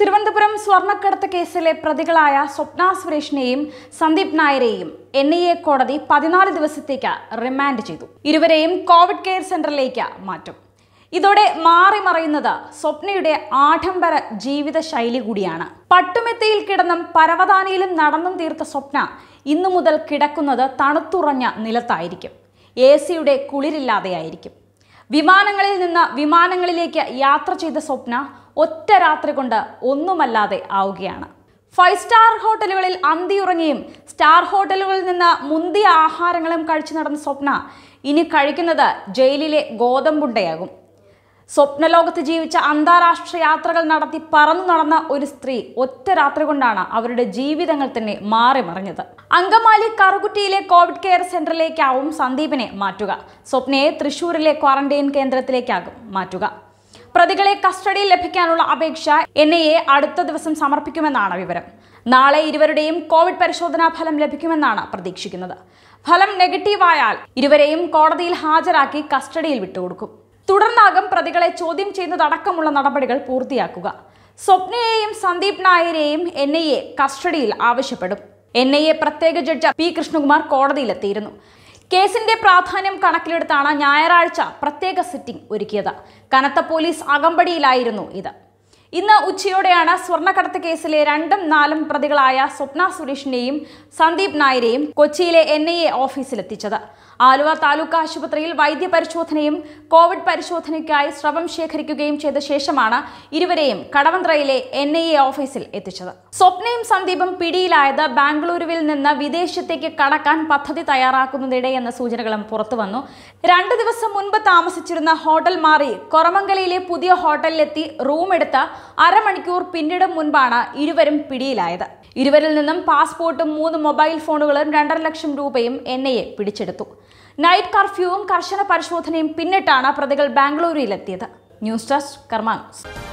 തിരുവനന്തപുരം സ്വർണ്ണക്കടത്ത് കേസിലെ പ്രതികളായ സ്വപ്ന സുരേഷിനെയും സന്ദീപ് നായരെയും എൻ ഐ എ കോടതി പതിനാല് ദിവസത്തേക്ക് റിമാൻഡ് ചെയ്തു ഇരുവരെയും കോവിഡ് കെയർ സെന്ററിലേക്ക് മാറ്റും ഇതോടെ മാറി മറയുന്നത് സ്വപ്നയുടെ ആഡംബര ജീവിത ശൈലി കൂടിയാണ് പട്ടുമെത്തയിൽ കിടന്നും പരവതാനിയിലും നടന്നും തീർത്ത സ്വപ്ന ഇന്നു മുതൽ കിടക്കുന്നത് തണുത്തുറഞ്ഞ നിലത്തായിരിക്കും എ സിയുടെ കുളിരില്ലാതെയായിരിക്കും വിമാനങ്ങളിൽ നിന്ന് വിമാനങ്ങളിലേക്ക് യാത്ര ചെയ്ത സ്വപ്ന ഒറ്റ രാത്രി കൊണ്ട് ഒന്നുമല്ലാതെ ആവുകയാണ് ഫൈവ് സ്റ്റാർ ഹോട്ടലുകളിൽ അന്തിയുറങ്ങിയും സ്റ്റാർ ഹോട്ടലുകളിൽ നിന്ന് മുന്തിയ ആഹാരങ്ങളും കഴിച്ചു നടന്ന സ്വപ്ന ഇനി കഴിക്കുന്നത് ജയിലിലെ ഗോതമ്പുണ്ടയാകും സ്വപ്നലോകത്ത് ജീവിച്ച അന്താരാഷ്ട്ര യാത്രകൾ നടത്തി പറന്നു നടന്ന ഒരു സ്ത്രീ ഒറ്റ രാത്രി കൊണ്ടാണ് അവരുടെ ജീവിതങ്ങൾ തന്നെ മാറി മറിഞ്ഞത് അങ്കമാലി കറുകുറ്റിയിലെ കോവിഡ് കെയർ സെന്ററിലേക്കാവും സന്ദീപിനെ മാറ്റുക സ്വപ്നയെ തൃശൂരിലെ ക്വാറന്റൈൻ കേന്ദ്രത്തിലേക്കാകും മാറ്റുക പ്രതികളെ കസ്റ്റഡിയിൽ ലഭിക്കാനുള്ള അപേക്ഷ എൻ അടുത്ത ദിവസം സമർപ്പിക്കുമെന്നാണ് വിവരം നാളെ ഇരുവരുടെയും കോവിഡ് പരിശോധനാ ഫലം ലഭിക്കുമെന്നാണ് പ്രതീക്ഷിക്കുന്നത് ഫലം നെഗറ്റീവായാൽ ഇരുവരെയും കോടതിയിൽ ഹാജരാക്കി കസ്റ്റഡിയിൽ വിട്ടുകൊടുക്കും തുടർന്നാകും പ്രതികളെ ചോദ്യം ചെയ്യുന്നതടക്കമുള്ള നടപടികൾ പൂർത്തിയാക്കുക സ്വപ്നയെയും സന്ദീപ് നായരെയും എൻ ഐ എ കസ്റ്റഡിയിൽ ആവശ്യപ്പെടും എൻ ഐ എ പ്രത്യേക ജഡ്ജ് പി കൃഷ്ണകുമാർ കോടതിയിലെത്തിയിരുന്നു കേസിന്റെ പ്രാധാന്യം കണക്കിലെടുത്താണ് ഞായറാഴ്ച പ്രത്യേക സിറ്റിംഗ് ഒരുക്കിയത് കനത്ത പോലീസ് അകമ്പടിയിലായിരുന്നു ഇത് ഇന്ന് ഉച്ചയോടെയാണ് സ്വർണ്ണക്കടത്ത് കേസിലെ രണ്ടും നാലും പ്രതികളായ സ്വപ്ന സുരേഷിനെയും സന്ദീപ് നായരെയും കൊച്ചിയിലെ എൻ ഐ എ ഓഫീസിലെത്തിച്ചത് ആലുവ താലൂക്ക് ആശുപത്രിയിൽ വൈദ്യപരിശോധനയും കോവിഡ് പരിശോധനയ്ക്കായി സ്രവം ശേഖരിക്കുകയും ചെയ്ത ശേഷമാണ് ഇരുവരെയും കടവന്ത്രയിലെ എൻ ഐ എ ഓഫീസിൽ എത്തിച്ചത് സ്വപ്നയും സന്ദീപും പിടിയിലായത് ബാംഗ്ലൂരുവിൽ നിന്ന് വിദേശത്തേക്ക് കടക്കാൻ പദ്ധതി തയ്യാറാക്കുന്നതിടെ എന്ന സൂചനകളും പുറത്തുവന്നു രണ്ട് ദിവസം മുൻപ് താമസിച്ചിരുന്ന ഹോട്ടൽ മാറി കൊറമംഗലയിലെ പുതിയ ഹോട്ടലിലെത്തി റൂം അരമണിക്കൂർ പിന്നിടും മുൻപാണ് ഇരുവരും പിടിയിലായത് ഇരുവരിൽ നിന്നും പാസ്പോർട്ടും മൂന്ന് മൊബൈൽ ഫോണുകളും രണ്ടര ലക്ഷം രൂപയും എൻ ഐ എ പിടിച്ചെടുത്തു നൈറ്റ് കർഫ്യൂവും കർശന പരിശോധനയും പിന്നിട്ടാണ് പ്രതികൾ ബാംഗ്ലൂരിലെത്തിയത് ന്യൂസ് ഡെസ്ക് കർമാൻസ്